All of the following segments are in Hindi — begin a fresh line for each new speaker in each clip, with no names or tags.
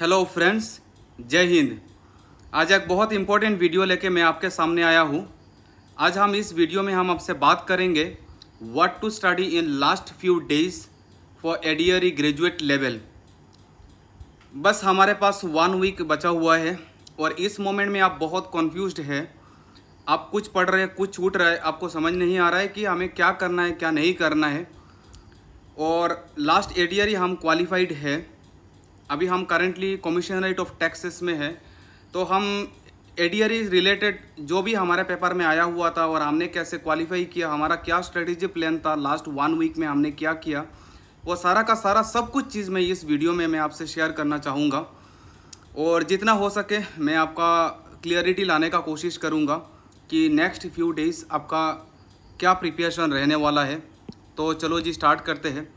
हेलो फ्रेंड्स जय हिंद आज एक बहुत इम्पोर्टेंट वीडियो लेके मैं आपके सामने आया हूँ आज हम इस वीडियो में हम आपसे बात करेंगे what to study in last few days for ADRE graduate level बस हमारे पास वन वीक बचा हुआ है और इस मोमेंट में आप बहुत कन्फ्यूज है आप कुछ पढ़ रहे हैं कुछ छूट रहे हैं आपको समझ नहीं आ रहा है कि हमें क्या करना है क्या नहीं करना है और लास्ट एडियर ही हम क्वालिफाइड है अभी हम currently commission rate of taxes में है तो हम एडीआरई रिलेटेड जो भी हमारे पेपर में आया हुआ था और हमने कैसे क्वालिफाई किया हमारा क्या स्ट्रेटेजी प्लान था लास्ट वन वीक में हमने क्या किया वो सारा का सारा सब कुछ चीज़ मैं इस वीडियो में मैं आपसे शेयर करना चाहूँगा और जितना हो सके मैं आपका क्लियरिटी लाने का कोशिश करूँगा कि नेक्स्ट फ्यू डेज़ आपका क्या प्रिपरेशन रहने वाला है तो चलो जी स्टार्ट करते हैं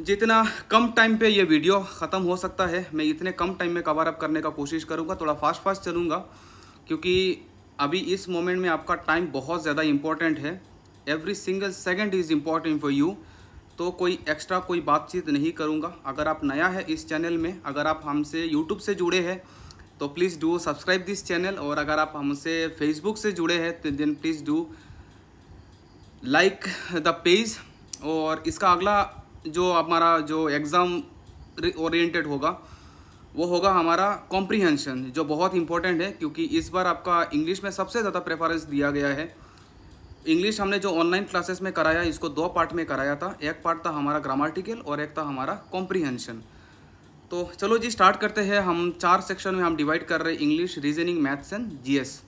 जितना कम टाइम पे ये वीडियो ख़त्म हो सकता है मैं इतने कम टाइम में कवर अप करने का कोशिश करूँगा थोड़ा फास्ट फास्ट चलूँगा क्योंकि अभी इस मोमेंट में आपका टाइम बहुत ज़्यादा इम्पॉर्टेंट है every single second is important for you तो कोई एक्स्ट्रा कोई बातचीत नहीं करूँगा अगर आप नया है इस चैनल में अगर आप हमसे यूट्यूब से जुड़े हैं तो please do subscribe this channel और अगर आप हमसे फेसबुक से जुड़े हैं तो then please do like the page और इसका अगला जो हमारा जो एग्ज़ाम ओरिएंटेड होगा वो होगा हमारा कॉम्प्रीहेंशन जो बहुत इंपॉर्टेंट है क्योंकि इस बार आपका इंग्लिश में सबसे ज़्यादा प्रेफरेंस दिया गया है इंग्लिश हमने जो ऑनलाइन क्लासेस में कराया इसको दो पार्ट में कराया था एक पार्ट था हमारा ग्रामाटिकल और एक था हमारा कॉम्प्रीहेंशन तो चलो जी स्टार्ट करते हैं हम चार सेक्शन में हम डिवाइड कर रहे हैं English reasoning maths and GS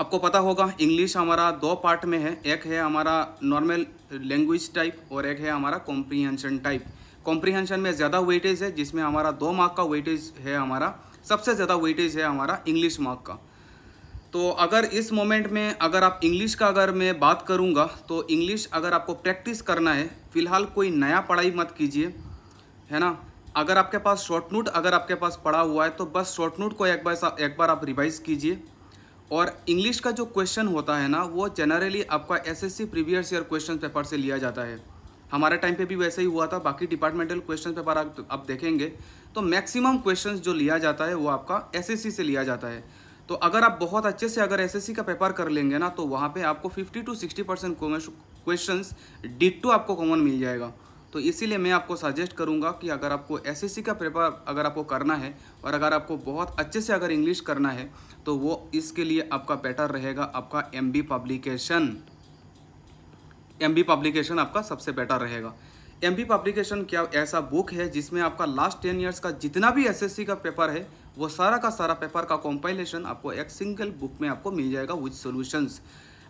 आपको पता होगा इंग्लिश हमारा दो पार्ट में है एक है हमारा नॉर्मल लैंग्वेज टाइप और एक है हमारा कॉम्प्रीहेंशन टाइप कॉम्प्रीहेंशन में ज़्यादा वेटेज है जिसमें हमारा दो मार्क का वेटेज है हमारा सबसे ज़्यादा वेटेज है हमारा इंग्लिश मार्क का तो अगर इस मोमेंट में अगर आप इंग्लिश का अगर मैं बात करूँगा तो इंग्लिश अगर आपको प्रैक्टिस करना है फ़िलहाल कोई नया पढ़ाई मत कीजिए है ना अगर आपके पास शॉर्ट नोट अगर आपके पास पढ़ा हुआ है तो बस शॉर्ट नोट को एक बार एक बार आप रिवाइज़ कीजिए और इंग्लिश का जो क्वेश्चन होता है ना वो जनरली आपका SSC previous year question paper से लिया जाता है हमारे टाइम पे भी वैसे ही हुआ था बाकी डिपार्टमेंटल क्वेश्चन पेपर आप, आप देखेंगे तो मैक्सिमम क्वेश्चन जो लिया जाता है वो आपका सी से लिया जाता है तो अगर आप बहुत अच्छे से अगर सी का पेपर कर लेंगे ना तो वहाँ पर आपको fifty to sixty percent question टू आपको कॉमन मिल जाएगा तो इसीलिए मैं आपको सजेस्ट करूंगा कि अगर आपको एस का पेपर अगर आपको करना है और अगर आपको बहुत अच्छे से अगर इंग्लिश करना है तो वो इसके लिए आपका बेटर रहेगा आपका एम पब्लिकेशन एम पब्लिकेशन आपका सबसे बेटर रहेगा एम पब्लिकेशन क्या ऐसा बुक है जिसमें आपका लास्ट टेन ईयर्स का जितना भी एस का पेपर है वो सारा का सारा पेपर का कॉम्पाइलेशन आपको एक सिंगल बुक में आपको मिल जाएगा विथ सोल्यूशंस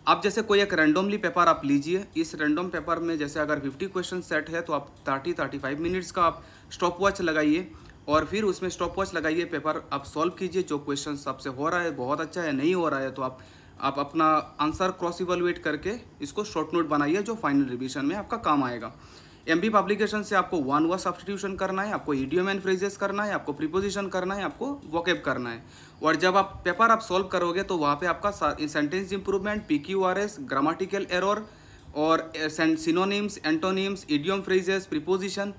आप जैसे कोई एक रैंडमली पेपर आप लीजिए इस रैंडम पेपर में जैसे अगर 50 क्वेश्चन सेट है तो आप 30 35 मिनट्स का आप स्टॉप वॉच लगाइए और फिर उसमें स्टॉप वॉच लगाइए पेपर आप सॉल्व कीजिए जो क्वेश्चन आपसे हो रहा है बहुत अच्छा है नहीं हो रहा है तो आप आप अपना आंसर क्रॉस इवेलुएट करके इसको शॉर्ट नोट बनाइए जो फाइनल रिविजन में आपका काम आएगा एम बी पब्लिकेशन से आपको वन वर्ड सब्सटीट्यूशन करना है आपको ईडियो मैन फ्रेजेस करना है आपको प्रिपोजिशन करना है आपको वॉकअप करना है और जब आप पेपर आप सॉल्व करोगे तो वहाँ पे आपका sentence improvement P Q R S grammatical error और synonyms antonyms idiom phrases preposition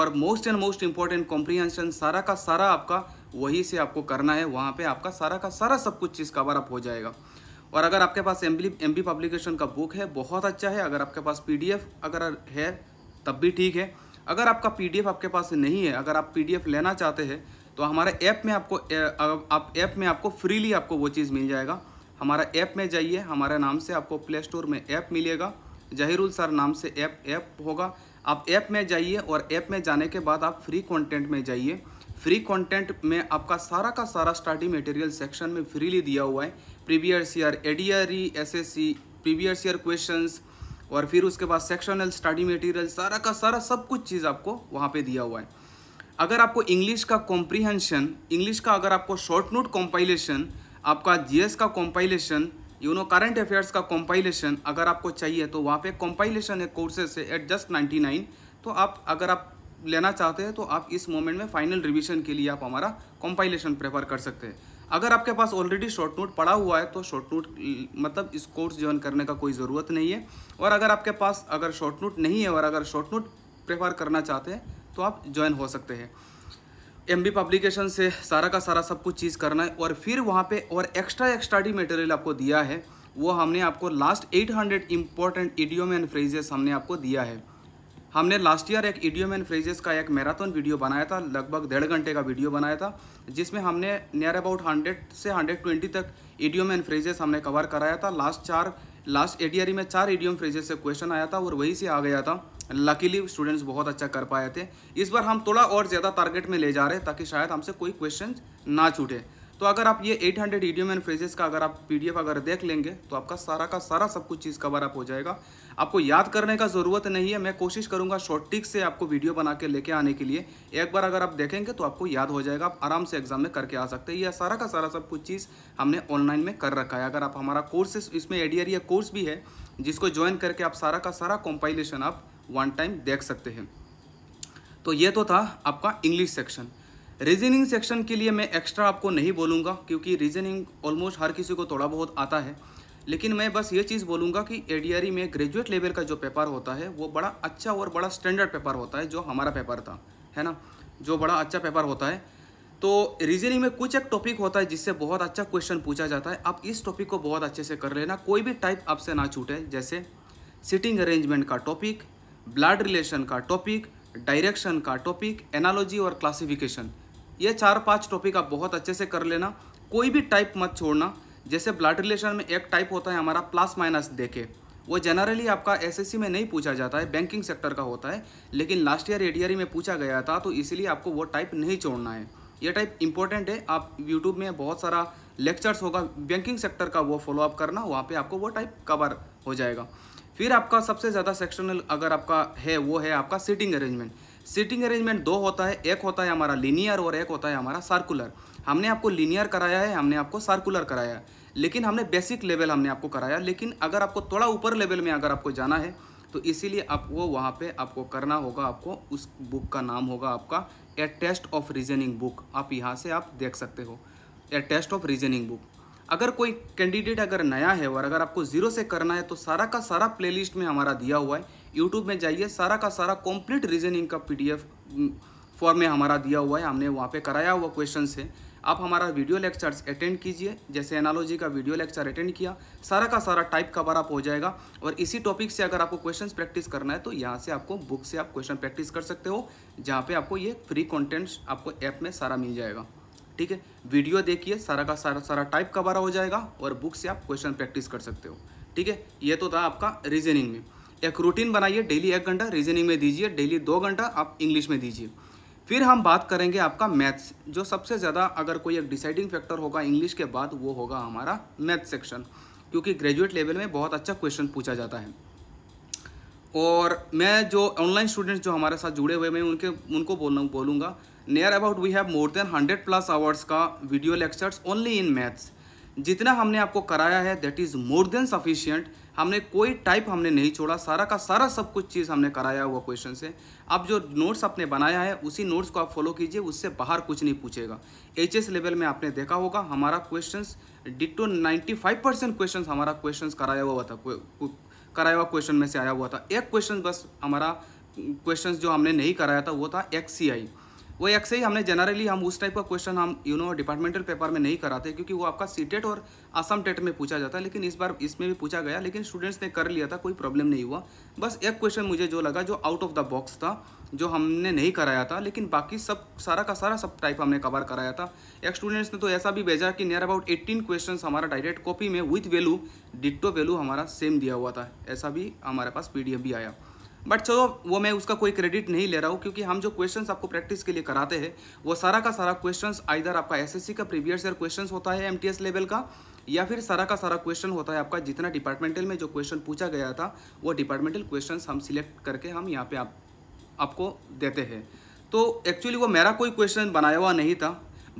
और most and most important comprehension सारा का सारा आपका वही से आपको करना है वहाँ पे आपका सारा का सारा सब कुछ चीज़ कवर अप हो जाएगा और अगर आपके पास एम बी पब्लिकेशन का बुक है बहुत अच्छा है अगर आपके पास पी अगर है तब भी ठीक है अगर आपका पी आपके पास नहीं है अगर आप पी लेना चाहते हैं तो हमारे ऐप में आपको आप ऐप में आपको फ्रीली आपको वो चीज़ मिल जाएगा हमारा ऐप में जाइए हमारे नाम से आपको प्ले स्टोर में ऐप मिलेगा जहीरुल सर नाम से ऐप ऐप होगा आप ऐप में जाइए और ऐप में जाने के बाद आप फ्री कंटेंट में जाइए फ्री कंटेंट में आपका सारा का सारा स्टडी मटेरियल सेक्शन में फ्रीली दिया हुआ है previous year S SSC previous year questions और फिर उसके बाद सेक्शनल स्टडी मटेरियल सारा का सारा सब कुछ चीज़ आपको वहाँ पे दिया हुआ है अगर आपको इंग्लिश का कॉम्प्रीहेंशन इंग्लिश का अगर आपको शॉर्ट नोट कॉम्पाइलेशन आपका जीएस का compilation you know current affairs का कॉम्पाइलेशन अगर आपको चाहिए तो वहाँ पे कॉम्पाइलेशन है कोर्सेस है एट जस्ट नाइन्टी नाइन तो आप अगर आप लेना चाहते हैं तो आप इस मोमेंट में फाइनल रिविजन के लिए आप हमारा कॉम्पाइलेशन प्रेफर कर सकते हैं अगर आपके पास ऑलरेडी शॉर्ट नोट पड़ा हुआ है तो शॉर्ट नोट मतलब इस कोर्स ज्वाइन करने का कोई ज़रूरत नहीं है और अगर आपके पास अगर शॉर्ट नोट नहीं है और अगर शॉर्ट नोट प्रेफर करना चाहते हैं तो आप ज्वाइन हो सकते हैं एम बी पब्लिकेशन से सारा का सारा सब कुछ चीज़ करना है और फिर वहाँ पे और एक्स्ट्रा एक्स्ट्राडी मटेरियल आपको दिया है वो हमने आपको last 800 hundred important idiom and phrases हमने आपको दिया है हमने लास्ट ईयर एक ईडियोम एंड फ्रेजेस का एक मैराथन वीडियो बनाया था लगभग डेढ़ घंटे का वीडियो बनाया था जिसमें हमने नियर अबाउट हंड्रेड से ट्वेंटी तक ईडियोम एंड फ्रेजेस हमने कवर कराया था लास्ट चार लास्ट एडियरी में चार ईडियोम फ्रेजेस से क्वेश्चन आया था और वही से आ गया था लकीली स्टूडेंट्स बहुत अच्छा कर पाए थे इस बार हम थोड़ा और ज़्यादा टारगेट में ले जा रहे हैं ताकि शायद हमसे कोई क्वेश्चन ना छूटे तो अगर आप ये 800 हंड्रेड ईडियम एंड फ्रेजेस का अगर आप पीडीएफ अगर देख लेंगे तो आपका सारा का सारा सब कुछ चीज़ कवर आप हो जाएगा आपको याद करने का ज़रूरत नहीं है मैं कोशिश करूँगा शॉर्ट टिक से आपको वीडियो बना के लेके आने के लिए एक बार अगर आप देखेंगे तो आपको याद हो जाएगा आप आराम से एग्जाम में करके आ सकते हैं यह सारा का सारा सब कुछ चीज़ हमने ऑनलाइन में कर रखा है अगर आप हमारा कोर्सेस इसमें एडियर या कोर्स भी है जिसको ज्वाइन करके आप सारा का सारा कॉम्पाइलेशन आप वन टाइम देख सकते हैं तो ये तो था आपका इंग्लिश सेक्शन रीजनिंग सेक्शन के लिए मैं एक्स्ट्रा आपको नहीं बोलूँगा क्योंकि रीजनिंग ऑलमोस्ट हर किसी को थोड़ा बहुत आता है लेकिन मैं बस ये चीज़ बोलूँगा कि एडीआरई e में ग्रेजुएट लेवल का जो पेपर होता है वो बड़ा अच्छा और बड़ा स्टैंडर्ड पेपर होता है जो हमारा पेपर था है ना जो बड़ा अच्छा पेपर होता है तो रीजनिंग में कुछ एक टॉपिक होता है जिससे बहुत अच्छा क्वेश्चन पूछा जाता है आप इस टॉपिक को बहुत अच्छे से कर लेना कोई भी टाइप आपसे ना छूटे जैसे सिटिंग अरेंजमेंट का टॉपिक ब्लड रिलेशन का टॉपिक डायरेक्शन का टॉपिक एनालॉजी और क्लासिफिकेशन ये चार पांच टॉपिक आप बहुत अच्छे से कर लेना कोई भी टाइप मत छोड़ना जैसे ब्लड रिलेशन में एक टाइप होता है हमारा प्लस माइनस देखे वो जनरली आपका एसएससी में नहीं पूछा जाता है बैंकिंग सेक्टर का होता है लेकिन लास्ट ईयर एडियरी में पूछा गया था तो इसीलिए आपको वो टाइप नहीं छोड़ना है ये टाइप इंपॉर्टेंट है आप यूट्यूब में बहुत सारा लेक्चर्स होगा बैंकिंग सेक्टर का वो फॉलोअप करना वहाँ पे आपको वो टाइप कवर हो जाएगा फिर आपका सबसे ज़्यादा सेक्शनल अगर आपका है वो है आपका सीटिंग अरेंजमेंट सीटिंग अरेंजमेंट दो होता है एक होता है हमारा लीनियर और एक होता है हमारा सर्कुलर हमने आपको लीनियर कराया है हमने आपको सर्कुलर कराया है लेकिन हमने बेसिक लेवल हमने आपको कराया लेकिन अगर आपको थोड़ा ऊपर लेवल में अगर आपको जाना है तो इसीलिए आपको वहाँ पे आपको करना होगा आपको उस बुक का नाम होगा आपका a test of reasoning book आप यहाँ से आप देख सकते हो a test of reasoning book अगर कोई कैंडिडेट अगर नया है और अगर आपको ज़ीरो से करना है तो सारा का सारा प्लेलिस्ट में हमारा दिया हुआ है यूट्यूब में जाइए सारा का सारा कॉम्प्लीट रीजनिंग का पीडीएफ फॉर्म में हमारा दिया हुआ है हमने वहाँ पे कराया हुआ क्वेश्चन है आप हमारा वीडियो लेक्चर्स अटेंड कीजिए जैसे एनालॉजी का वीडियो लेक्चर अटेंड किया सारा का सारा टाइप कवर आप हो जाएगा और इसी टॉपिक से अगर आपको क्वेश्चंस प्रैक्टिस करना है तो यहाँ से आपको बुक से आप क्वेश्चन प्रैक्टिस कर सकते हो जहाँ पे आपको ये फ्री कंटेंट्स आपको ऐप में सारा मिल जाएगा ठीक है वीडियो देखिए सारा का सारा सारा टाइप बारा हो जाएगा और बुक से आप क्वेश्चन प्रैक्टिस कर सकते हो ठीक है ये तो था आपका रीजनिंग में एक रूटीन बनाइए डेली एक घंटा रीजनिंग में दीजिए डेली दो घंटा आप इंग्लिश में दीजिए फिर हम बात करेंगे आपका मैथ्स जो सबसे ज़्यादा अगर कोई एक डिसाइडिंग फैक्टर होगा इंग्लिश के बाद वो होगा हमारा मैथ सेक्शन क्योंकि ग्रेजुएट लेवल में बहुत अच्छा क्वेश्चन पूछा जाता है और मैं जो ऑनलाइन स्टूडेंट्स जो हमारे साथ जुड़े हुए मैं उनके उनको बोलना बोलूँगा near about we have more than hundred plus hours का video lectures only in maths जितना हमने आपको कराया है that is more than sufficient हमने कोई टाइप हमने नहीं छोड़ा सारा का सारा सब कुछ चीज़ हमने कराया हुआ क्वेश्चन से अब जो नोट्स आपने बनाया है उसी नोट्स को आप फॉलो कीजिए उससे बाहर कुछ नहीं पूछेगा एच लेवल में आपने देखा होगा हमारा क्वेश्चंस डिटो 95 परसेंट क्वेश्चन हमारा क्वेश्चन कराया हुआ था कराया हुआ क्वेश्चन में से आया हुआ था एक क्वेश्चन बस हमारा क्वेश्चन जो हमने नहीं कराया था वो था एक्स वो एक से ही हमने जनरली हम उस टाइप का क्वेश्चन हम यू नो डिपार्टमेंटल पेपर में नहीं कराते क्योंकि वो आपका सी टेट और असम टेट में पूछा जाता है लेकिन इस बार इसमें भी पूछा गया लेकिन स्टूडेंट्स ने कर लिया था कोई प्रॉब्लम नहीं हुआ बस एक क्वेश्चन मुझे जो लगा जो आउट ऑफ द बॉक्स था जो हमने नहीं कराया था लेकिन बाकी सब सारा का सारा सब टाइप हमने कवर कराया था एक स्टूडेंट्स ने तो ऐसा भी भेजा कि नियर अबाउट एट्टीन क्वेश्चन हमारा डायरेक्ट कॉपी में विथ वैल्यू डिटो वैल्यू हमारा सेम दिया हुआ था ऐसा भी हमारे पास पी भी आया बट चलो वो मैं उसका कोई क्रेडिट नहीं ले रहा हूँ क्योंकि हम जो क्वेश्चंस आपको प्रैक्टिस के लिए कराते हैं वो सारा का सारा क्वेश्चंस आइधर आपका एसएससी का प्रीवियस ईयर क्वेश्चंस होता है एमटीएस लेवल का या फिर सारा का सारा क्वेश्चन होता है आपका जितना डिपार्टमेंटल में जो क्वेश्चन पूछा गया था वो डिपार्टमेंटल क्वेश्चन हम सिलेक्ट करके हम यहाँ पर आप, आपको देते हैं तो एक्चुअली वो मेरा कोई क्वेश्चन बनाया हुआ नहीं था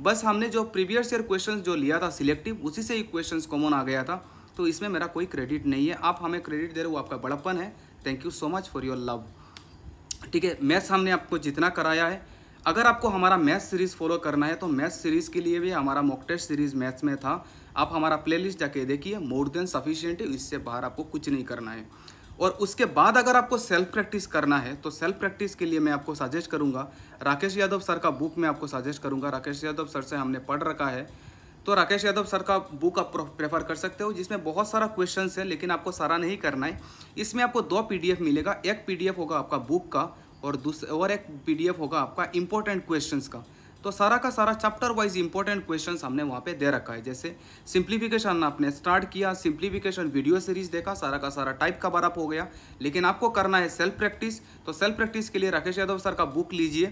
बस हमने जो प्रीवियस ईयर क्वेश्चन जो लिया था सिलेक्टिव उसी से ही क्वेश्चन कॉमन आ गया था तो इसमें मेरा कोई क्रेडिट नहीं है आप हमें क्रेडिट दे रहे हो आपका बड़प्पन है thank you so much for your love ठीक है मैथ्स हमने आपको जितना कराया है अगर आपको हमारा मैथ सीरीज़ फॉलो करना है तो मैथ सीरीज़ के लिए भी हमारा मॉक टेस्ट सीरीज़ मैथ्स में था आप हमारा प्लेलिस्ट जाके देखिए मोर देन सफिशियंट है इससे बाहर आपको कुछ नहीं करना है और उसके बाद अगर आपको सेल्फ प्रैक्टिस करना है तो सेल्फ प्रैक्टिस के लिए मैं आपको सजेस्ट करूंगा राकेश यादव सर का बुक मैं आपको सजेस्ट करूंगा राकेश यादव सर से हमने पढ़ रखा है तो राकेश यादव सर का बुक आप प्रेफर कर सकते हो जिसमें बहुत सारा क्वेश्चन है लेकिन आपको सारा नहीं करना है इसमें आपको दो पी मिलेगा एक पी होगा आपका बुक का और दूसरे और एक पी होगा आपका इंपॉर्टेंट क्वेश्चन का तो सारा का सारा चैप्टर वाइज इंपॉर्टेंट क्वेश्चन हमने वहाँ पे दे रखा है जैसे सिंप्लीफिकेशन आपने स्टार्ट किया सिंप्लीफिकेशन वीडियो सीरीज देखा सारा का सारा टाइप का आप हो गया लेकिन आपको करना है सेल्फ प्रैक्टिस तो सेल्फ प्रैक्टिस के लिए राकेश यादव सर का बुक लीजिए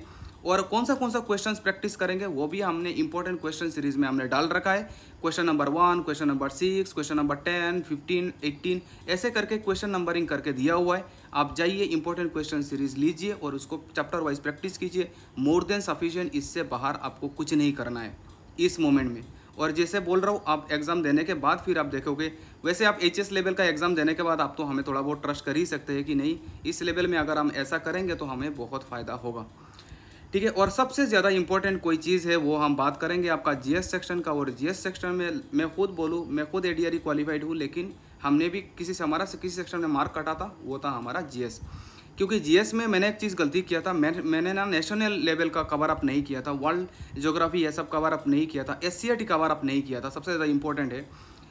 और कौन सा कौन सा क्वेश्चन प्रैक्टिस करेंगे वो भी हमने इंपॉर्टेंट क्वेश्चन सीरीज में हमने डाल रखा है question number one question number six question number ten fifteen eighteen ऐसे करके क्वेश्चन नंबरिंग करके दिया हुआ है आप जाइए इंपॉर्टेंट क्वेश्चन सीरीज लीजिए और उसको चैप्टर वाइज प्रैक्टिस कीजिए मोर देन सफिशियंट इससे बाहर आपको कुछ नहीं करना है इस मोमेंट में और जैसे बोल रहा हूँ आप एग्ज़ाम देने के बाद फिर आप देखोगे वैसे आप एच लेवल का एग्ज़ाम देने के बाद आप तो हमें थोड़ा बहुत ट्रस्ट कर ही सकते हैं कि नहीं इस लेवल में अगर हम ऐसा करेंगे तो हमें बहुत फ़ायदा होगा ठीक है और सबसे ज़्यादा इंपॉर्टेंट कोई चीज़ है वो हम बात करेंगे आपका जी सेक्शन का और जी सेक्शन में मैं खुद बोलूँ मैं खुद ए क्वालिफाइड हूँ लेकिन हमने भी किसी से हमारा से किसी सेक्शन में मार्क कटा था वो था हमारा जी क्योंकि जीएस में मैंने एक चीज़ गलती किया था मैं मैंने ना नेशनल लेवल का कवर अप नहीं किया था वर्ल्ड जोग्राफी यह सब कवर अप नहीं किया था एस सी कवर अप नहीं किया था सबसे ज़्यादा इंपॉर्टेंट है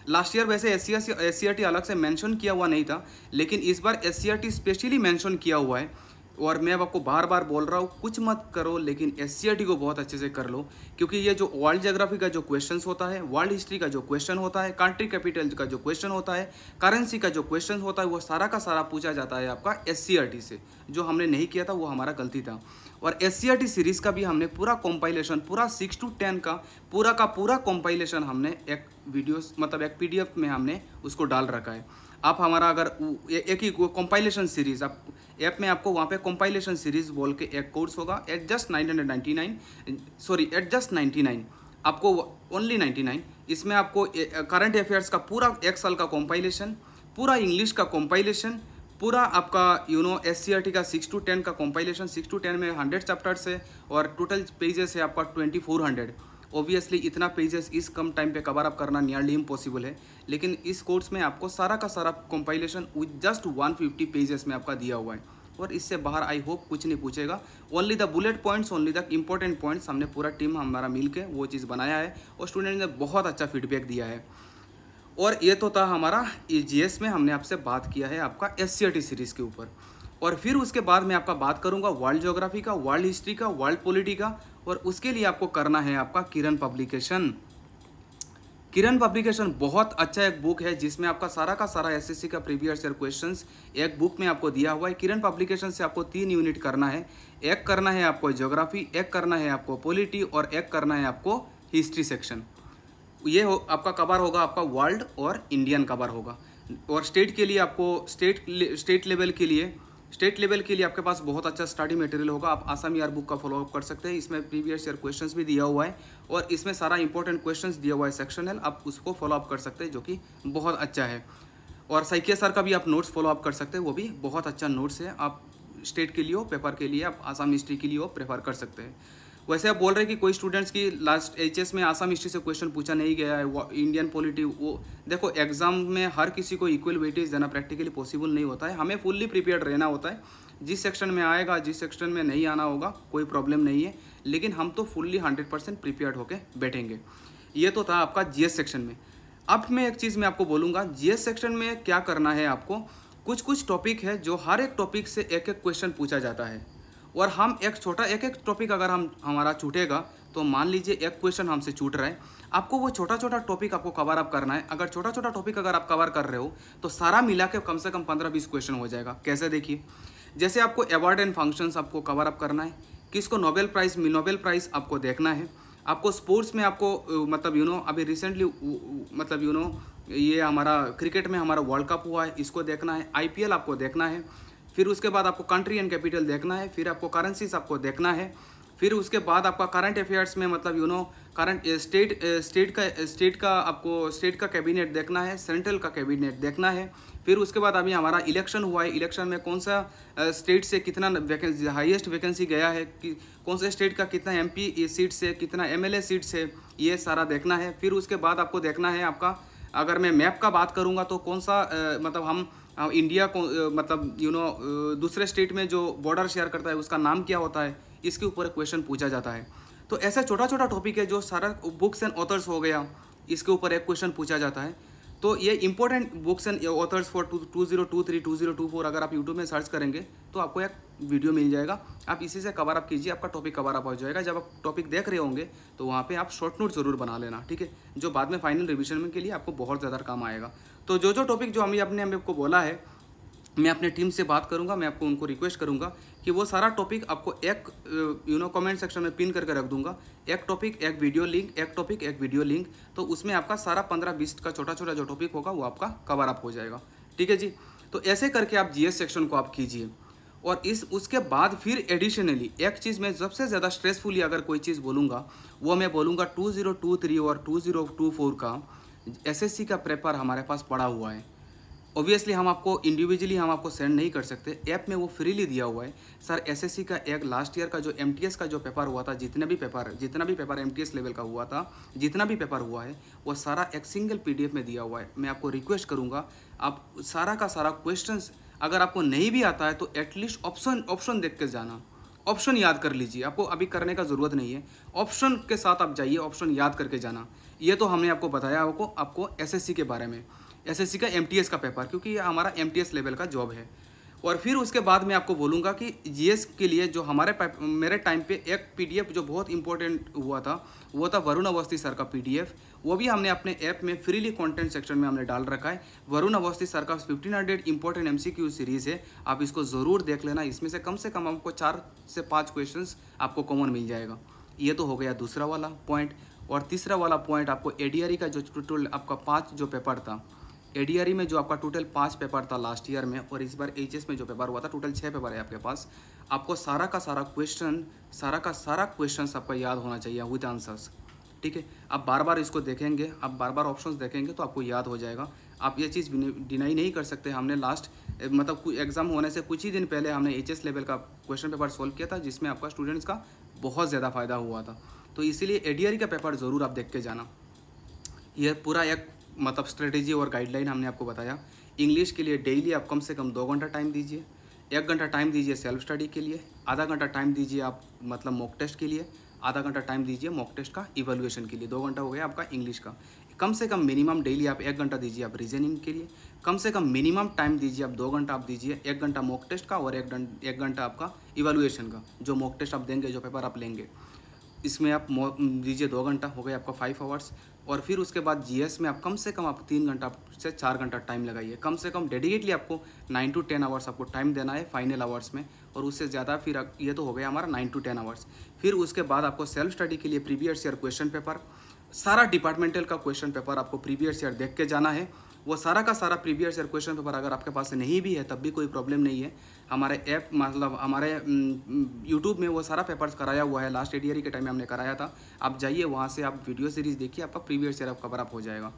लास्ट ईयर वैसे एस सी e e अलग से मेंशन किया हुआ नहीं था लेकिन इस बार एस सी स्पेशली मेंशन किया हुआ है और मैं अब आपको बार बार बोल रहा हूँ कुछ मत करो लेकिन एस e को बहुत अच्छे से कर लो क्योंकि ये जो वर्ल्ड जोग्राफी का जो क्वेश्चन होता है वर्ल्ड हिस्ट्री का जो क्वेश्चन होता है कंट्री कैपिटल का जो क्वेश्चन होता है करेंसी का जो क्वेश्चन होता है वो सारा का सारा पूछा जाता है आपका एस e से जो हमने नहीं किया था वो हमारा गलती था और एस सीरीज़ e का भी हमने पूरा कॉम्पाइलेशन पूरा सिक्स टू टेन का पूरा का पूरा कॉम्पाइलेशन हमने एक वीडियो मतलब एक पी में हमने उसको डाल रखा है आप हमारा अगर एक ही कंपाइलेशन सीरीज़ आप ऐप में आपको वहाँ पे कंपाइलेशन सीरीज़ बोल के एक कोर्स होगा at just nine hundred ninety nine sorry at just ninety nine आपको ओनली नाइन्टी नाइन इसमें आपको करंट अफेयर्स का पूरा एक साल का कंपाइलेशन पूरा इंग्लिश का कंपाइलेशन पूरा आपका यू नो एस का सिक्स टू टेन का कंपाइलेशन सिक्स टू टेन में हंड्रेड चैप्टर्स है और टोटल पेजेस है आपका ट्वेंटी फोर हंड्रेड ऑब्वियसली इतना पेजेस इस कम टाइम पे कवर अप करना नियरली इम्पॉसिबल है लेकिन इस कोर्स में आपको सारा का सारा कंपाइलेशन विद जस्ट 150 पेजेस में आपका दिया हुआ है और इससे बाहर आई होप कुछ नहीं पूछेगा only the bullet points only the important points हमने पूरा टीम हमारा मिल वो चीज़ बनाया है और स्टूडेंट ने बहुत अच्छा फीडबैक दिया है और ये तो था हमारा जी e में हमने आपसे बात किया है आपका एस सीरीज़ e के ऊपर और फिर उसके बाद मैं आपका बात करूंगा वर्ल्ड जोग्राफी का वर्ल्ड हिस्ट्री का वर्ल्ड पॉलिटी का और उसके लिए आपको करना है आपका किरण पब्लिकेशन किरण पब्लिकेशन बहुत अच्छा एक बुक है जिसमें आपका सारा का सारा एसएससी का प्रीवियस ईयर क्वेश्चंस एक बुक में आपको दिया हुआ है किरण पब्लिकेशन से आपको तीन यूनिट करना है एक करना है आपको ज्योग्राफी एक करना है आपको पॉलिटी और एक करना है आपको हिस्ट्री सेक्शन ये हो आपका कवर होगा आपका वर्ल्ड और इंडियन कवर होगा और स्टेट के लिए आपको स्टेट स्टेट लेवल के लिए स्टेट लेवल के लिए आपके पास बहुत अच्छा स्टडी मटेरियल होगा आप आसाम यार बुक का फॉलोअप कर सकते हैं इसमें प्रीवियस ईयर क्वेश्चंस भी दिया हुआ है और इसमें सारा इंपॉर्टेंट क्वेश्चंस दिया हुआ है सेक्शनल आप उसको फॉलोअप कर सकते हैं जो कि बहुत अच्छा है और साइकिया सर का भी आप नोट्स फॉलोअप कर सकते हैं वो भी बहुत अच्छा नोट्स है आप स्टेट के लिए हो पेपर के लिए आप आसाम हिस्ट्री के लिए हो प्रेफर कर सकते हैं वैसे आप बोल रहे हैं कि कोई स्टूडेंट्स की लास्ट एच में आसाम हिस्ट्री से क्वेश्चन पूछा नहीं गया है इंडियन पॉलिटी वो देखो एग्जाम में हर किसी को इक्वल वेटेज देना प्रैक्टिकली पॉसिबल नहीं होता है हमें फुल्ली प्रिपेयर रहना होता है जिस सेक्शन में आएगा जिस सेक्शन में नहीं आना होगा कोई प्रॉब्लम नहीं है लेकिन हम तो फुल्ली हंड्रेड परसेंट प्रिपेयर होकर बैठेंगे ये तो था आपका जी सेक्शन में अब मैं एक चीज़ मैं आपको बोलूँगा जी सेक्शन में क्या करना है आपको कुछ कुछ टॉपिक है जो हर एक टॉपिक से एक एक क्वेश्चन पूछा जाता है और हम एक छोटा एक एक टॉपिक अगर हम हमारा छूटेगा तो मान लीजिए एक क्वेश्चन हमसे छूट रहा है आपको वो छोटा छोटा टॉपिक आपको कवर अप करना है अगर छोटा छोटा टॉपिक अगर आप कवर कर रहे हो तो सारा मिला के कम से कम पंद्रह बीस क्वेश्चन हो जाएगा कैसे देखिए जैसे आपको अवार्ड एंड फंक्शंस आपको कवर अप करना है किसको नोबेल प्राइज़ नोबेल प्राइज़ आपको देखना है आपको स्पोर्ट्स में आपको मतलब यू नो अभी रिसेंटली मतलब यू नो ये हमारा क्रिकेट में हमारा वर्ल्ड कप हुआ है इसको देखना है आईपीएल आपको देखना है फिर उसके बाद आपको कंट्री एंड कैपिटल देखना है फिर आपको करेंसीज आपको देखना है फिर उसके बाद आपका करंट अफेयर्स में मतलब you know current state state का स्टेट eh, का आपको स्टेट का कैबिनेट देखना है सेंट्रल का कैबिनेट देखना है फिर उसके बाद अभी हमारा इलेक्शन हुआ है इलेक्शन में कौन सा स्टेट eh, से कितना वैकेंसी हाईएस्ट वैकेंसी गया है कि कौन से स्टेट का कितना एमपी सीट से कितना एमएलए सीट से ये सारा देखना है फिर उसके बाद आपको देखना है आपका अगर मैं मैप का बात करूँगा तो कौन सा आ, eh, मतलब हम इंडिया हाँ, को मतलब यू you नो know, दूसरे स्टेट में जो बॉर्डर शेयर करता है उसका नाम क्या होता है इसके ऊपर क्वेश्चन पूछा जाता है तो ऐसा छोटा छोटा टॉपिक है जो सारा बुक्स एंड ऑथर्स हो गया इसके ऊपर एक क्वेश्चन पूछा जाता है तो ये important books and authors for two two zero two three two zero two four अगर आप यूट्यूब में सर्च करेंगे तो आपको एक वीडियो मिल जाएगा आप इसी से कवर अप कीजिए आपका टॉपिक कवर अप हो जाएगा जब आप टॉपिक देख रहे होंगे तो वहाँ पे आप शॉर्ट नोट ज़रूर बना लेना ठीक है जो बाद में फाइनल रिविजन के लिए आपको बहुत ज़्यादा काम आएगा तो जो जो टॉपिक जो हमें अपने हमें आपको बोला है मैं अपने टीम से बात करूंगा मैं आपको उनको रिक्वेस्ट करूंगा कि वो सारा टॉपिक आपको एक यू नो कमेंट सेक्शन में पिन करके रख दूंगा एक टॉपिक एक वीडियो लिंक एक टॉपिक एक वीडियो लिंक तो उसमें आपका सारा पंद्रह बीस का छोटा छोटा जो टॉपिक होगा वो आपका कवर अप हो जाएगा ठीक है जी तो ऐसे करके आप जी सेक्शन को आप कीजिए और इस उसके बाद फिर एडिशनली एक चीज़ में सबसे ज़्यादा स्ट्रेसफुली अगर कोई चीज़ बोलूँगा वो मैं बोलूँगा टू और टू का एस का पेपर हमारे पास पड़ा हुआ है ऑब्वियसली हम आपको इंडिविजुअली हम आपको सेंड नहीं कर सकते ऐप में वो फ्रीली दिया हुआ है सर एसएससी का एक लास्ट ईयर का जो एमटीएस का जो पेपर हुआ था जितने भी पेपर जितना भी पेपर एमटीएस लेवल का हुआ था जितना भी पेपर हुआ है वो सारा एक सिंगल पीडीएफ में दिया हुआ है मैं आपको रिक्वेस्ट करूँगा आप सारा का सारा क्वेश्चन अगर आपको नहीं भी आता है तो एटलीस्ट ऑप्शन ऑप्शन देख कर जाना ऑप्शन याद कर लीजिए आपको अभी करने का ज़रूरत नहीं है ऑप्शन के साथ आप जाइए ऑप्शन याद करके जाना ये तो हमने आपको बताया आपको आपको एस के बारे में एसएससी का एमटीएस का पेपर क्योंकि ये हमारा एमटीएस लेवल का जॉब है और फिर उसके बाद मैं आपको बोलूँगा कि जीएस के लिए जो हमारे मेरे टाइम पे एक पीडीएफ जो बहुत इंपॉर्टेंट हुआ था वो था वरुण अवस्थी सर का पीडीएफ वो भी हमने अपने ऐप में फ्रीली कंटेंट सेक्शन में हमने डाल रखा है वरुण अवस्थी सर का fifteen hundred important M series है आप इसको ज़रूर देख लेना इसमें से कम से कम आपको चार से पाँच क्वेश्चन आपको कॉमन मिल जाएगा ये तो हो गया दूसरा वाला पॉइंट और तीसरा वाला पॉइंट आपको एडीआरई e का जो टोटल आपका पाँच जो पेपर था एडीआरई e में जो आपका टोटल पाँच पेपर था लास्ट ईयर में और इस बार एच में जो पेपर हुआ था टोटल छः पेपर है आपके पास आपको सारा का सारा क्वेश्चन सारा का सारा क्वेश्चन आपका याद होना चाहिए विद आंसर्स ठीक है आप बार बार इसको देखेंगे आप बार बार ऑप्शंस देखेंगे तो आपको याद हो जाएगा आप ये चीज़ डिनाई नहीं कर सकते हमने लास्ट मतलब एग्ज़ाम होने से कुछ ही दिन पहले हमने एच लेवल का क्वेश्चन पेपर सॉल्व किया था जिसमें आपका स्टूडेंट्स का बहुत ज़्यादा फ़ायदा हुआ था तो इसीलिए एडीआरई e का पेपर ज़रूर आप देख के जाना यह पूरा एक मतलब स्ट्रेटेजी और गाइडलाइन हमने आपको बताया इंग्लिश के लिए डेली आप कम से कम दो घंटा टाइम दीजिए एक घंटा टाइम दीजिए सेल्फ स्टडी के लिए आधा घंटा टाइम दीजिए आप मतलब मॉक टेस्ट के लिए आधा घंटा टाइम दीजिए मॉक टेस्ट का इवेलुएशन के लिए दो घंटा हो गया आपका इंग्लिश का कम से कम मिनिमम डेली आप एक घंटा दीजिए आप रीजनिंग के लिए कम से कम मिनिमम टाइम दीजिए आप दो घंटा आप दीजिए एक घंटा मॉक टेस्ट का और एक घंटा आपका इवेलुएशन का जो मॉक टेस्ट आप देंगे जो पेपर आप लेंगे इसमें आप दीजिए दो घंटा हो गए आपका फाइव आवर्स और फिर उसके बाद जीएस में आप कम से कम आप तीन घंटा से चार घंटा टाइम लगाइए कम से कम डेडिकेटली आपको नाइन टू टेन आवर्स आपको टाइम देना है फाइनल आवर्स में और उससे ज़्यादा फिर ये तो हो गया हमारा नाइन टू टेन आवर्स फिर उसके बाद आपको सेल्फ स्टडी के लिए प्रीवियस ईयर क्वेश्चन पेपर सारा डिपार्टमेंटल का क्वेश्चन पेपर आपको प्रीवियस ईयर देख के जाना है वो सारा का सारा प्रीवियस ईयर क्वेश्चन पेपर अगर आपके पास नहीं भी है तब भी कोई प्रॉब्लम नहीं है हमारे ऐप मतलब हमारे यूट्यूब हम्म, में वो सारा पेपर्स कराया हुआ है लास्ट एड ईयर के टाइम में हमने कराया था आप जाइए वहाँ से आप वीडियो सीरीज़ देखिए आपका प्रीवियस ईयर आपका कवर हो जाएगा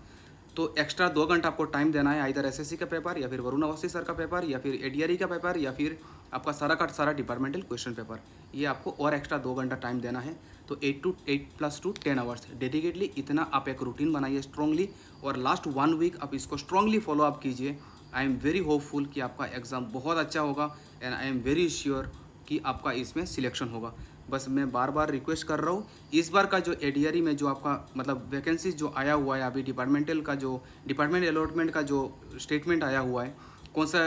तो एक्स्ट्रा दो घंटा आपको टाइम देना है इधर एस का पेपर या फिर वरुण अवस्थी सर का पेपर या फिर एडीआरई e का पेपर या फिर आपका सारा का सारा डिपार्टमेंटल क्वेश्चन पेपर ये आपको और एक्स्ट्रा दो घंटा टाइम देना है तो eight to eight plus two ten hours dedicatedly इतना आप एक रूटीन बनाइए स्ट्रांगली और लास्ट वन वीक आप इसको स्ट्रांगली फॉलो अप कीजिए आई एम वेरी होपफुल कि आपका एग्ज़ाम बहुत अच्छा होगा and I am very sure कि आपका इसमें सिलेक्शन होगा बस मैं बार बार रिक्वेस्ट कर रहा हूँ इस बार का जो एडीआरई में जो आपका मतलब वैकेंसी जो आया हुआ है अभी डिपार्टमेंटल का जो डिपार्टमेंट अलॉटमेंट का जो स्टेटमेंट आया हुआ है कौन सा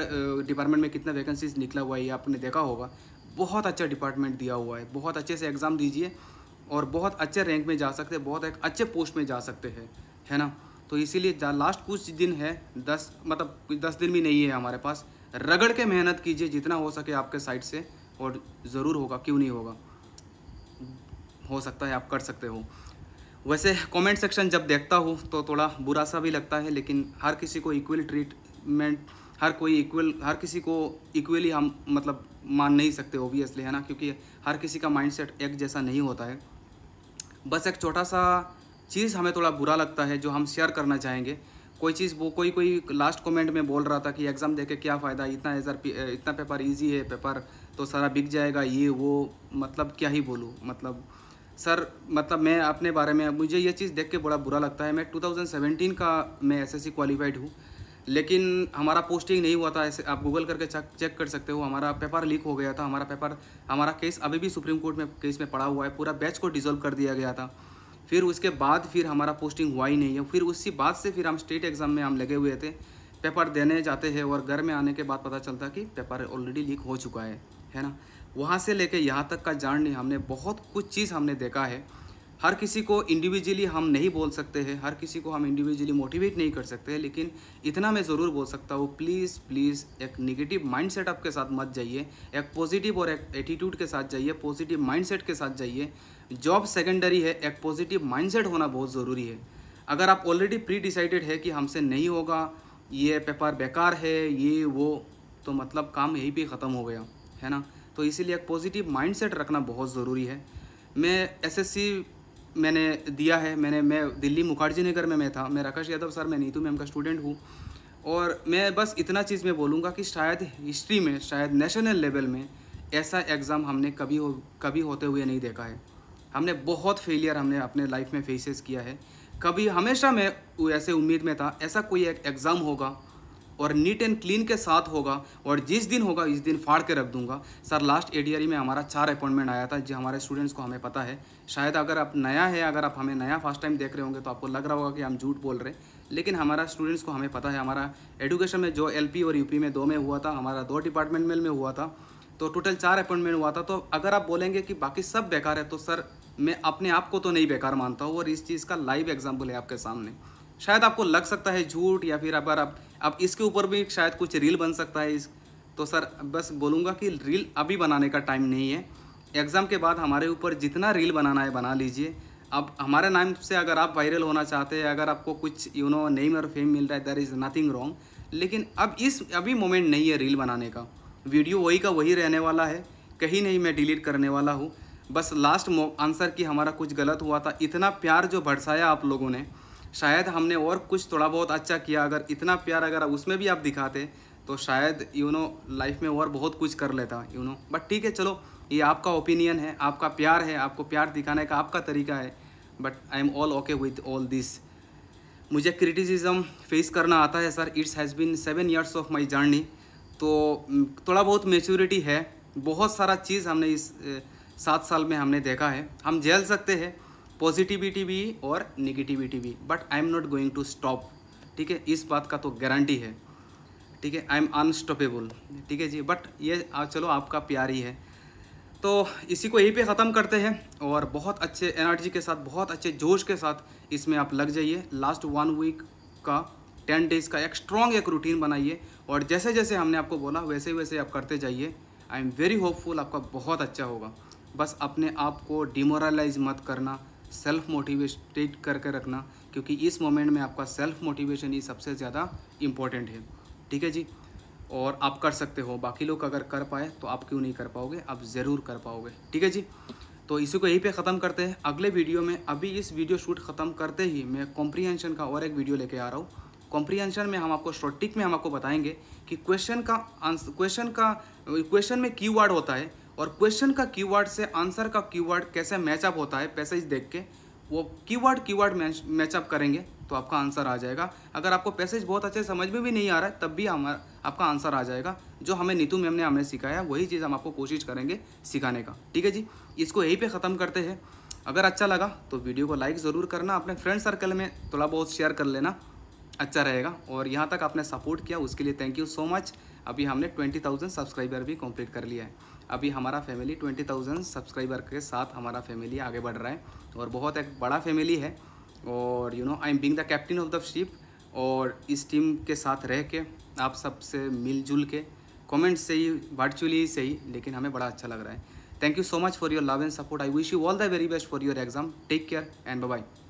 डिपार्टमेंट में कितना वैकेंसीज निकला हुआ है ये आपने देखा होगा बहुत अच्छा डिपार्टमेंट दिया हुआ है बहुत अच्छे से एग्ज़ाम दीजिए और बहुत अच्छे रैंक में जा सकते हैं बहुत एक अच्छे पोस्ट में जा सकते हैं है ना तो इसीलिए लास्ट कुछ दिन है दस मतलब दस दिन भी नहीं है हमारे पास रगड़ के मेहनत कीजिए जितना हो सके आपके साइड से और ज़रूर होगा क्यों नहीं होगा हो सकता है आप कर सकते हो वैसे कमेंट सेक्शन जब देखता हूँ तो थोड़ा बुरा सा भी लगता है लेकिन हर किसी को इक्वल ट्रीटमेंट हर कोई इक्वल हर किसी को इक्वली हम मतलब मान नहीं सकते ओबियसली है ना क्योंकि हर किसी का माइंडसेट एक जैसा नहीं होता है बस एक छोटा सा चीज़ हमें थोड़ा बुरा लगता है जो हम शेयर करना चाहेंगे कोई चीज़ वो कोई कोई लास्ट कमेंट में बोल रहा था कि एग्ज़ाम देके क्या फ़ायदा इतना एजर इतना पेपर इजी है पेपर तो सारा बिक जाएगा ये वो मतलब क्या ही बोलूँ मतलब सर मतलब मैं अपने बारे में मुझे ये चीज़ देख के बड़ा बुरा लगता है मैं 2017 का मैं एसएससी क्वालिफाइड हूँ लेकिन हमारा पोस्टिंग नहीं हुआ था ऐसे आप गूगल करके चेक कर सकते हो हमारा पेपर लीक हो गया था हमारा पेपर हमारा केस अभी भी सुप्रीम कोर्ट में केस में पड़ा हुआ है पूरा बैच को डिजोल्व कर दिया गया था फिर उसके बाद फिर हमारा पोस्टिंग हुआ ही नहीं है फिर उसी बात से फिर हम स्टेट एग्ज़ाम में हम लगे हुए थे पेपर देने जाते हैं और घर में आने के बाद पता चलता कि पेपर ऑलरेडी लीक हो चुका है है ना वहाँ से लेके यहाँ तक का जर्नी हमने बहुत कुछ चीज़ हमने देखा है हर किसी को इंडिविजुअली हम नहीं बोल सकते हैं हर किसी को हम इंडिविजुअली मोटिवेट नहीं कर सकते हैं लेकिन इतना मैं ज़रूर बोल सकता हूँ प्लीज़ प्लीज़ एक निगेटिव सेट आपके साथ मत जाइए एक पॉजिटिव और एक एटीट्यूड के साथ जाइए पॉजिटिव माइंड के साथ जाइए जॉब सेकेंडरी है एक पॉजिटिव माइंड होना बहुत ज़रूरी है अगर आप ऑलरेडी प्री डिसाइडेड है कि हमसे नहीं होगा ये पेपर बेकार है ये वो तो मतलब काम यहीं भी ख़त्म हो गया है ना तो इसीलिए एक पॉजिटिव माइंडसेट रखना बहुत ज़रूरी है मैं एसएससी मैंने दिया है मैंने मैं दिल्ली मुखर्जी नगर में मैं था मैं राकेश यादव सर मैं नीतू मैम का स्टूडेंट हूँ और मैं बस इतना चीज़ मैं बोलूँगा कि शायद हिस्ट्री में शायद नेशनल लेवल में ऐसा एग्ज़ाम हमने कभी हो कभी होते हुए नहीं देखा है हमने बहुत फेलियर हमने अपने लाइफ में फेसेस किया है कभी हमेशा मैं ऐसे उम्मीद में था ऐसा कोई एक एग्ज़ाम होगा और नीट एंड क्लीन के साथ होगा और जिस दिन होगा इस दिन फाड़ के रख दूंगा सर लास्ट ए e में हमारा चार अपॉइंटमेंट आया था जो हमारे स्टूडेंट्स को हमें पता है शायद अगर आप नया है अगर आप हमें नया फर्स्ट टाइम देख रहे होंगे तो आपको लग रहा होगा कि हम झूठ बोल रहे हैं लेकिन हमारा स्टूडेंट्स को हमें पता है हमारा एडुकेशन में जो एल और यू में दो में हुआ था हमारा दो डिपार्टमेंट में हुआ था तो टोटल चार अपॉइंटमेंट हुआ था तो अगर आप बोलेंगे कि बाकी सब बेकार है तो सर मैं अपने आप को तो नहीं बेकार मानता हूँ और इस चीज़ का लाइव एग्जाम्पल है आपके सामने शायद आपको लग सकता है झूठ या फिर अगर आप अब इसके ऊपर भी शायद कुछ रील बन सकता है इस तो सर बस बोलूँगा कि रील अभी बनाने का टाइम नहीं है एग्ज़ाम के बाद हमारे ऊपर जितना रील बनाना है बना लीजिए अब हमारे नाम से अगर आप वायरल होना चाहते हैं अगर आपको कुछ यू नो नेम और फेम मिल रहा है दैर इज़ नथिंग रॉन्ग लेकिन अब इस अभी मोमेंट नहीं है रील बनाने का वीडियो वही का वही रहने वाला है कहीं नहीं मैं डिलीट करने वाला हूँ बस लास्ट आंसर कि हमारा कुछ गलत हुआ था इतना प्यार जो भड़साया आप लोगों ने शायद हमने और कुछ थोड़ा बहुत अच्छा किया अगर इतना प्यार अगर उसमें भी आप दिखाते तो शायद यू नो लाइफ में और बहुत कुछ कर लेता यू नो बट ठीक है चलो ये आपका ओपिनियन है आपका प्यार है आपको प्यार दिखाने का आपका तरीका है but I am all okay with all this मुझे क्रिटिसिज्म फेस करना आता है sir it's has been seven years of my journey तो थोड़ा बहुत मेच्योरिटी है बहुत सारा चीज़ हमने इस सात साल में हमने देखा है हम झेल सकते हैं पॉजिटिविटी भी और निगेटिविटी भी but I am not going to stop ठीक है इस बात का तो गारंटी है ठीक है आई एम अनस्टॉपेबल ठीक है जी बट ये आ, चलो आपका प्यार ही है तो इसी को यहीं पे ख़त्म करते हैं और बहुत अच्छे एनर्जी के साथ बहुत अच्छे जोश के साथ इसमें आप लग जाइए लास्ट वन वीक का टेन डेज़ का एक स्ट्रॉन्ग एक रूटीन बनाइए और जैसे जैसे हमने आपको बोला वैसे वैसे आप करते जाइए आई एम वेरी होपफुल आपका बहुत अच्छा होगा बस अपने आप को डिमोरलाइज मत करना सेल्फ मोटिवेटेड करके रखना क्योंकि इस मोमेंट में आपका सेल्फ मोटिवेशन ही सबसे ज़्यादा इम्पॉर्टेंट है ठीक है जी और आप कर सकते हो बाकी लोग अगर कर पाए तो आप क्यों नहीं कर पाओगे आप ज़रूर कर पाओगे ठीक है जी तो इसी को यहीं पे ख़त्म करते हैं अगले वीडियो में अभी इस वीडियो शूट ख़त्म करते ही मैं कॉम्प्रीहेंशन का और एक वीडियो लेके आ रहा हूँ कॉम्प्रीहेंशन में हम आपको शॉर्टिक में हम आपको बताएंगे कि क्वेश्चन का आंसर क्वेश्चन का क्वेश्चन में की होता है और क्वेश्चन का कीवर्ड से आंसर का कीवर्ड कैसे मैचअप होता है पैसेज देख के वो कीवर्ड कीवर्ड मैचअप करेंगे तो आपका आंसर आ जाएगा अगर आपको पैसेज बहुत अच्छे समझ में भी नहीं आ रहा है तब भी हमारा आपका आंसर आ जाएगा जो हमें नीतू मैम ने हमने सिखाया वही चीज़ हम आपको कोशिश करेंगे सिखाने का ठीक है जी इसको यहीं पे ख़त्म करते हैं अगर अच्छा लगा तो वीडियो को लाइक ज़रूर करना अपने फ्रेंड सर्कल में थोड़ा बहुत शेयर कर लेना अच्छा रहेगा और यहाँ तक आपने सपोर्ट किया उसके लिए थैंक यू सो मच अभी हमने ट्वेंटी थाउजेंड सब्सक्राइबर भी कंप्लीट कर लिया है अभी हमारा फैमिली ट्वेंटी थाउजेंड सब्सक्राइबर के साथ हमारा फैमिली आगे बढ़ रहा है और बहुत एक बड़ा फैमिली है और you know I am being the captain of the ship और इस टीम के साथ रह के आप सबसे मिलजुल के कॉमेंट्स से ही वर्चुअली से ही लेकिन हमें बड़ा अच्छा लग रहा है thank you so much for your love and support I wish you all the very best for your exam take care and bye